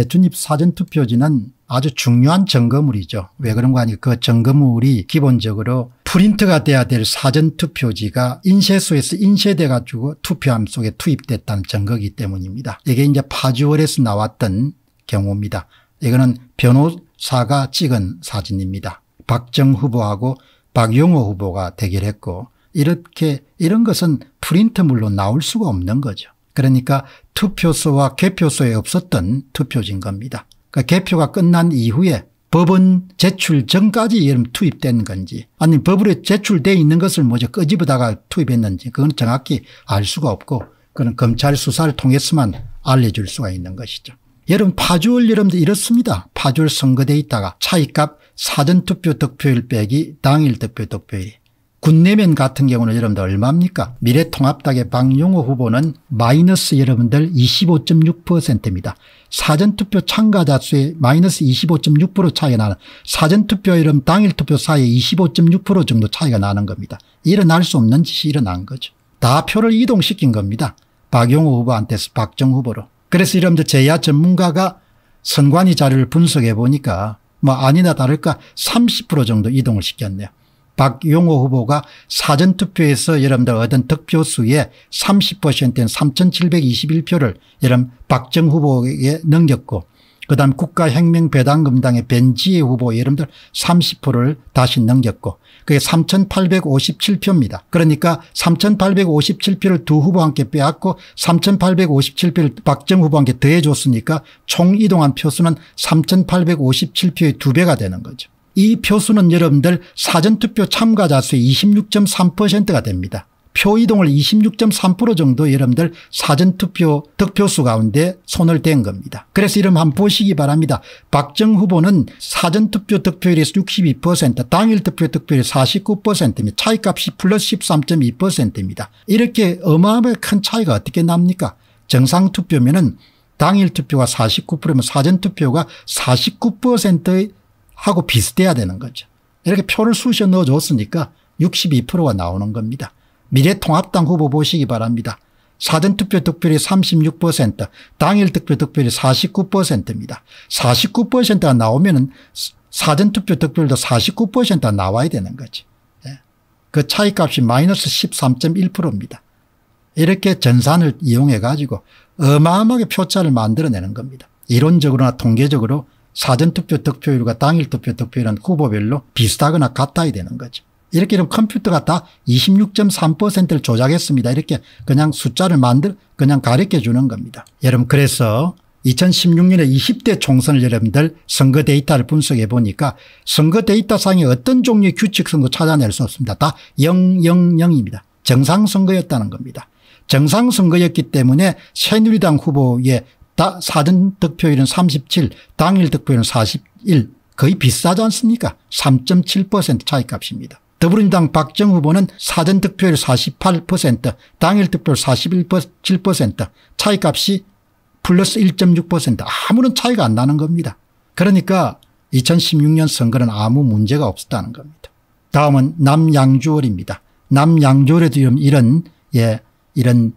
배춧잎 사전투표지는 아주 중요한 점검물이죠. 왜 그런 거 아니에요. 그 점검물이 기본적으로 프린트가 돼야 될 사전투표지가 인쇄소에서 인쇄돼 가지고 투표함 속에 투입됐다는 증거기 때문입니다. 이게 이제 파주월에서 나왔던 경우입니다. 이거는 변호사가 찍은 사진입니다. 박정 후보하고 박용호 후보가 대결했고 이렇게 이런 것은 프린트물로 나올 수가 없는 거죠. 그러니까 투표소와 개표소에 없었던 투표지인 겁니다. 그러니까 개표가 끝난 이후에 법원 제출 전까지 예를 투입된 건지 아니 면 법으로 제출되어 있는 것을 먼저 끄집어다가 투입했는지 그건 정확히 알 수가 없고 그건 검찰 수사를 통해서만 알려줄 수가 있는 것이죠. 여러분 파주월 여러분들 이렇습니다. 파주월 선거 대에있다가 차이값 사전투표 득표율 빼기 당일 득표 득표율 군내면 같은 경우는 여러분들 얼마입니까 미래통합당의 박용호 후보는 마이너스 여러분들 25.6%입니다. 사전투표 참가자 수의 마이너스 25.6% 차이가 나는 사전투표 이름 당일투표 사이에 25.6% 정도 차이가 나는 겁니다. 일어날 수 없는 짓이 일어난 거죠. 다 표를 이동시킨 겁니다. 박용호 후보한테서 박정 후보로. 그래서 여러분들 제야 전문가가 선관위 자료를 분석해 보니까 뭐 아니나 다를까 30% 정도 이동을 시켰네요. 박용호 후보가 사전투표에서 여러분들 얻은 득표수의 30%인 3721표를 여러분 박정 후보에 게 넘겼고 그다음 국가혁명배당금당의 벤지의 후보 여러분들 30%를 다시 넘겼고 그게 3857표입니다. 그러니까 3857표를 두 후보와 함께 빼앗고 3857표를 박정 후보와 함께 더해줬으니까 총 이동한 표수는 3857표의 두배가 되는 거죠. 이 표수는 여러분들 사전투표 참가자 수의 26.3%가 됩니다. 표 이동을 26.3% 정도 여러분들 사전투표 득표수 가운데 손을 댄 겁니다. 그래서 이름 한번 보시기 바랍니다. 박정 후보는 사전투표 득표율이 62% 당일 투표 득표율이 4 9 차이값이 플러스 13.2%입니다. 이렇게 어마어마한 큰 차이가 어떻게 납니까 정상투표면 은 당일 투표가 49%면 사전투표가 49%의 하고 비슷해야 되는 거죠. 이렇게 표를 쑤셔 넣어줬으니까 62%가 나오는 겁니다. 미래통합당 후보 보시기 바랍니다. 사전투표 득표율이 36% 당일 득표 득표율이 49%입니다. 49%가 나오면 은 사전투표 득표율도 49%가 나와야 되는 거지. 예. 그 차이값이 마이너스 13.1%입니다. 이렇게 전산을 이용해 가지고 어마어마하게 표차를 만들어내는 겁니다. 이론적으로나 통계적으로 사전투표 득표율과 당일 투표 득표율은 후보별로 비슷하거나 같아야 되는 거죠. 이렇게 되면 컴퓨터가 다 26.3%를 조작했습니다. 이렇게 그냥 숫자를 만들 그냥 가르쳐 주는 겁니다. 여러분 그래서 2016년에 20대 총선을 여러분들 선거 데이터를 분석해 보니까 선거 데이터상에 어떤 종류의 규칙 선거 찾아낼 수 없습니다. 다 000입니다. 정상선거였다는 겁니다. 정상선거였기 때문에 새누리당 후보의 사전 득표율은 37 당일 득표율은 41 거의 비싸지 않습니까 3.7% 차이값입니다. 더불어민당 박정 후보는 사전 득표율 48% 당일 득표율 41% 차이값이 플러스 1.6% 아무런 차이가 안 나는 겁니다. 그러니까 2016년 선거는 아무 문제가 없었다는 겁니다. 다음은 남양주월입니다. 남양주월에도 이런 예 이런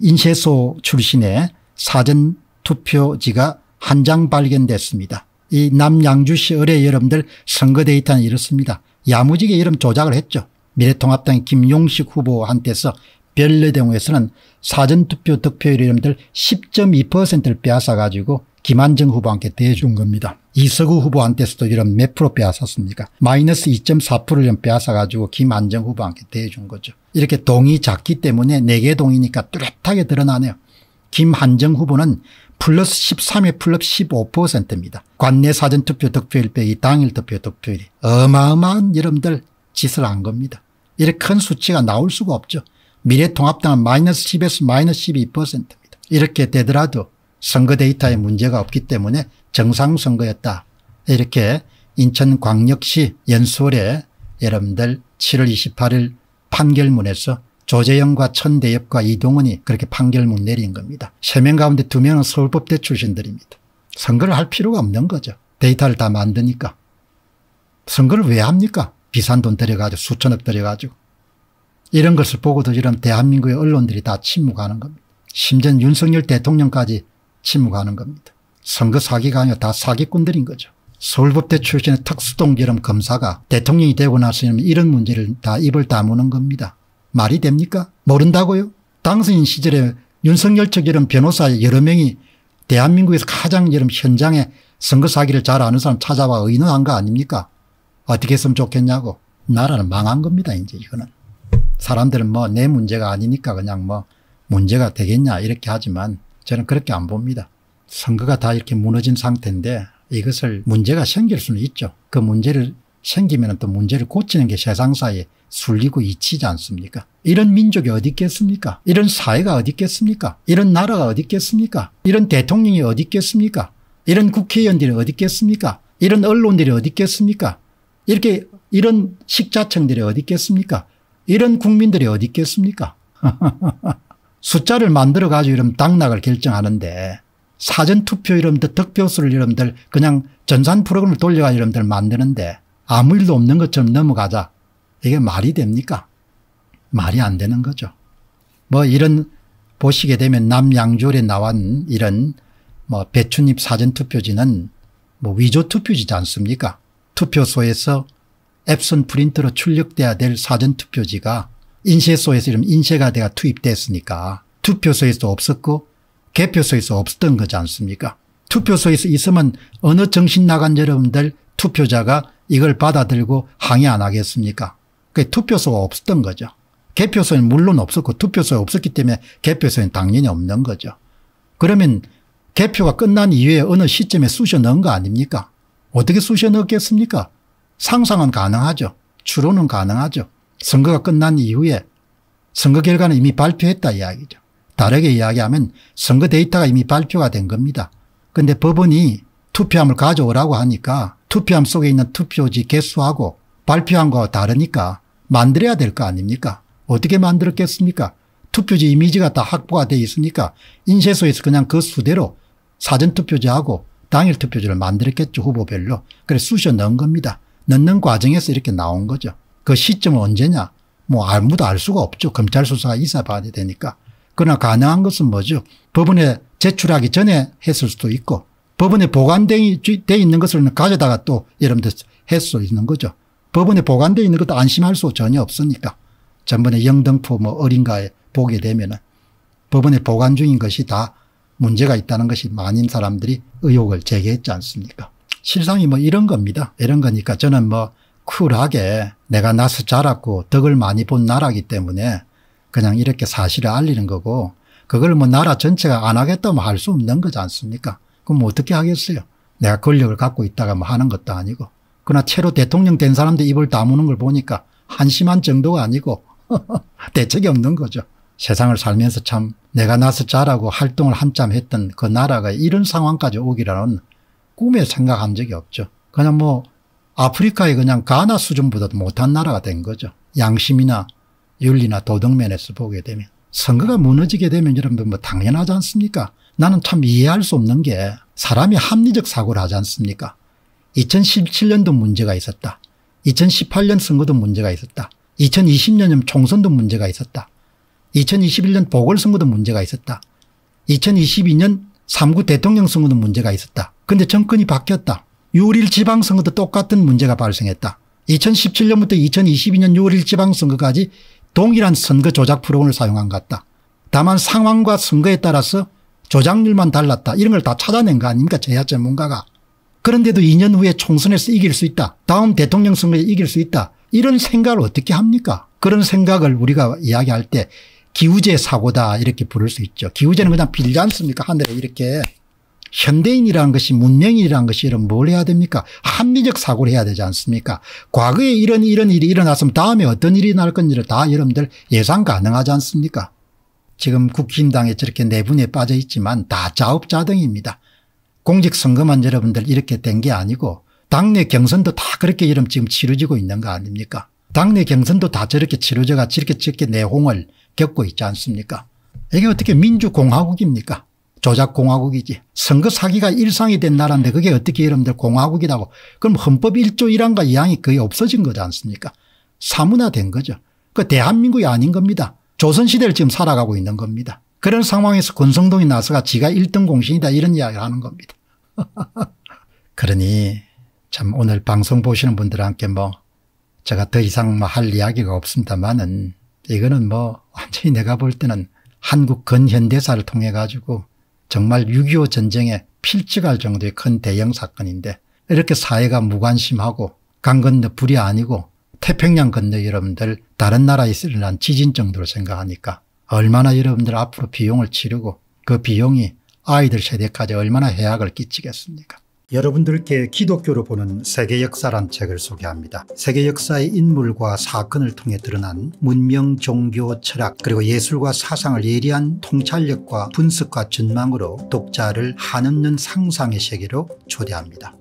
인쇄소 출신의 사전 투표지가 한 장 발견됐습니다. 이 남양주시 의뢰 여러분들 선거 데이터는 이렇습니다. 야무지게 이름 조작을 했죠. 미래통합당 김용식 후보한테서 별내동에서는 사전투표 득표율 이름들 10.2%를 빼앗아가지고 김한정 후보한테 대준 겁니다. 이석우 후보한테서도 이런 몇 프로 빼앗았습니까? 마이너스 2.4%를 빼앗아가지고 김한정 후보한테 대준 거죠. 이렇게 동이 작기 때문에 4개 동이니까 뚜렷하게 드러나네요. 김한정 후보는 플러스 13에 플러스 15%입니다. 관내 사전투표 득표일 때이 당일 투표 득표율이 어마어마한 여러분들 짓을 한 겁니다. 이렇게 큰 수치가 나올 수가 없죠. 미래통합당은 마이너스 10에서 마이너스 12%입니다. 이렇게 되더라도 선거 데이터에 문제가 없기 때문에 정상선거였다. 이렇게 인천광역시 연수원에 여러분들 7월 28일 판결문에서 조재영과 천대엽과 이동훈이 그렇게 판결문 내린 겁니다. 세 명 가운데 두명은 서울법대 출신들입니다. 선거를 할 필요가 없는 거죠. 데이터를 다 만드니까. 선거를 왜 합니까? 비싼 돈 들여가지고 수천억 들여가지고. 이런 것을 보고도 이런 대한민국의 언론들이 다 침묵하는 겁니다. 심지어 윤석열 대통령까지 침묵하는 겁니다. 선거 사기가 아니라 다 사기꾼들인 거죠. 서울법대 출신의 특수동 기름 검사가 대통령이 되고 나서 이런 문제를 다 입을 다무는 겁니다. 말이 됩니까? 모른다고요? 당선인 시절에 윤석열 측 이런 변호사 여러 명이 대한민국에서 가장 이런 현장에 선거 사기를 잘 아는 사람 찾아와 의논한 거 아닙니까? 어떻게 했으면 좋겠냐고. 나라는 망한 겁니다, 이제 이거는. 사람들은 뭐 내 문제가 아니니까 그냥 뭐 문제가 되겠냐 이렇게 하지만 저는 그렇게 안 봅니다. 선거가 다 이렇게 무너진 상태인데 이것을 문제가 생길 수는 있죠. 그 문제를 생기면 또 문제를 고치는 게 세상사의 순리고 이치지 않습니까 이런 민족이 어디 있겠습니까 이런 사회가 어디 있겠습니까 이런 나라가 어디 있겠습니까 이런 대통령이 어디 있겠습니까 이런 국회의원들이 어디 있겠습니까 이런 언론들이 어디 있겠습니까 이렇게 이런 식자청들이 어디 있겠습니까 이런 국민들이 어디 있겠습니까 숫자를 만들어 가지고 이런 당락을 결정하는데 사전투표 이름들 득표수를 이름들 그냥 전산 프로그램을 돌려가 이름들 만드는데 아무 일도 없는 것처럼 넘어가자. 이게 말이 됩니까? 말이 안 되는 거죠. 뭐 이런 보시게 되면 남양졸에 나온 이런 뭐 배추잎 사전투표지는 뭐 위조투표지지 않습니까? 투표소에서 앱선 프린트로 출력돼야 될 사전투표지가 인쇄소에서 이런 인쇄가 돼가 투입됐으니까 투표소에서 없었고 개표소에서 없었던 거지 않습니까? 투표소에서 있으면 어느 정신 나간 여러분들 투표자가 이걸 받아들고 항의 안 하겠습니까? 그게 투표소가 없었던 거죠. 개표소는 물론 없었고 투표소가 없었기 때문에 개표소는 당연히 없는 거죠. 그러면 개표가 끝난 이후에 어느 시점에 쑤셔 넣은 거 아닙니까? 어떻게 쑤셔 넣겠습니까? 상상은 가능하죠. 추론은 가능하죠. 선거가 끝난 이후에 선거 결과는 이미 발표했다 이야기죠. 다르게 이야기하면 선거 데이터가 이미 발표가 된 겁니다. 그런데 법원이 투표함을 가져오라고 하니까 투표함 속에 있는 투표지 개수하고 발표한 거와 다르니까 만들어야 될 거 아닙니까? 어떻게 만들었겠습니까? 투표지 이미지가 다 확보가 돼 있으니까 인쇄소에서 그냥 그 수대로 사전투표지하고 당일 투표지를 만들었겠죠 후보별로. 그래 쑤셔 넣은 겁니다. 넣는 과정에서 이렇게 나온 거죠. 그 시점은 언제냐? 뭐 아무도 알 수가 없죠. 검찰 수사가 이사받아야 되니까. 그러나 가능한 것은 뭐죠? 법원에 제출하기 전에 했을 수도 있고 법원에 보관되어 있는 것을 가져다가 또 여러분들 할수 있는 거죠. 법원에 보관되어 있는 것도 안심할 수 전혀 없으니까. 전번에 영등포 뭐어린가에 보게 되면 은 법원에 보관 중인 것이 다 문제가 있다는 것이 많은 사람들이 의혹을 제기했지 않습니까. 실상이 뭐 이런 겁니다. 이런 거니까 저는 뭐 쿨하게 내가 나서 자랐고 덕을 많이 본 나라기 때문에 그냥 이렇게 사실을 알리는 거고 그걸 뭐 나라 전체가 안 하겠다면 할 수 없는 거지 않습니까? 그럼 어떻게 하겠어요? 내가 권력을 갖고 있다가 뭐 하는 것도 아니고. 그러나 채로 대통령 된 사람들 입을 다무는 걸 보니까 한심한 정도가 아니고 대책이 없는 거죠. 세상을 살면서 참 내가 나서 자라고 활동을 한참 했던 그 나라가 이런 상황까지 오기라는 꿈에 생각한 적이 없죠. 그냥 뭐 아프리카의 그냥 가나 수준보다도 못한 나라가 된 거죠. 양심이나 윤리나 도덕면에서 보게 되면. 선거가 무너지게 되면 여러분들 뭐 당연하지 않습니까? 나는 참 이해할 수 없는 게 사람이 합리적 사고를 하지 않습니까 2017년도 문제가 있었다. 2018년 선거도 문제가 있었다. 2020년 총선도 문제가 있었다. 2021년 보궐선거도 문제가 있었다. 2022년 3구 대통령 선거도 문제가 있었다. 근데 정권이 바뀌었다. 6월 1 지방선거도 똑같은 문제가 발생했다. 2017년부터 2022년 6월 1 지방선거까지 동일한 선거 조작 프로그램을 사용한 것 같다. 다만 상황과 선거에 따라서 조작률만 달랐다 이런 걸 다 찾아낸 거 아닙니까 제야 전문가가. 그런데도 2년 후에 총선에서 이길 수 있다. 다음 대통령 선거에 이길 수 있다. 이런 생각을 어떻게 합니까 그런 생각을 우리가 이야기할 때 기우제 사고다 이렇게 부를 수 있죠. 기우제는 그냥 빌지 않습니까 하늘에 이렇게. 현대인이라는 것이 문명인이라는 것이 이런 뭘 해야 됩니까 합리적 사고를 해야 되지 않습니까 과거에 이런 이런 일이 일어났으면 다음에 어떤 일이 날 건지를 다 여러분들 예상 가능하지 않습니까 지금 국힘당에 저렇게 내분에 네 빠져 있지만 다 자업자등입니다. 공직선거만 여러분들 이렇게 된 게 아니고 당내 경선도 다 그렇게 이름 지금 치러지고 있는 거 아닙니까 당내 경선도 다 저렇게 치러져가 저렇게 저렇게 내홍을 겪고 있지 않습니까 이게 어떻게 민주공화국입니까 조작공화국이지 선거 사기가 일상이 된 나라인데 그게 어떻게 여러분들 공화국이라고 그럼 헌법 1조 1항과 2항이 거의 없어진 거지 않습니까 사문화된 거죠 그 대한민국이 아닌 겁니다 조선시대를 지금 살아가고 있는 겁니다. 그런 상황에서 권성동이 나서가 지가 1등 공신이다 이런 이야기를 하는 겁니다. 그러니 참 오늘 방송 보시는 분들한테 뭐 제가 더 이상 뭐할 이야기가 없습니다만은 이거는 뭐 완전히 내가 볼 때는 한국 근현대사를 통해 가지고 정말 6.25 전쟁에 필적할 정도의 큰 대형 사건인데 이렇게 사회가 무관심하고 강건의 불이 아니고 태평양 건너 여러분들 다른 나라에 있을 어난 지진 정도로 생각하니까 얼마나 여러분들 앞으로 비용을 치르고 그 비용이 아이들 세대까지 얼마나 해악을 끼치겠습니까 여러분들께 기독교로 보는 세계 역사란 책을 소개합니다. 세계 역사의 인물과 사건을 통해 드러난 문명, 종교, 철학 그리고 예술과 사상을 예리한 통찰력과 분석과 전망으로 독자를 한없는 상상의 세계로 초대합니다.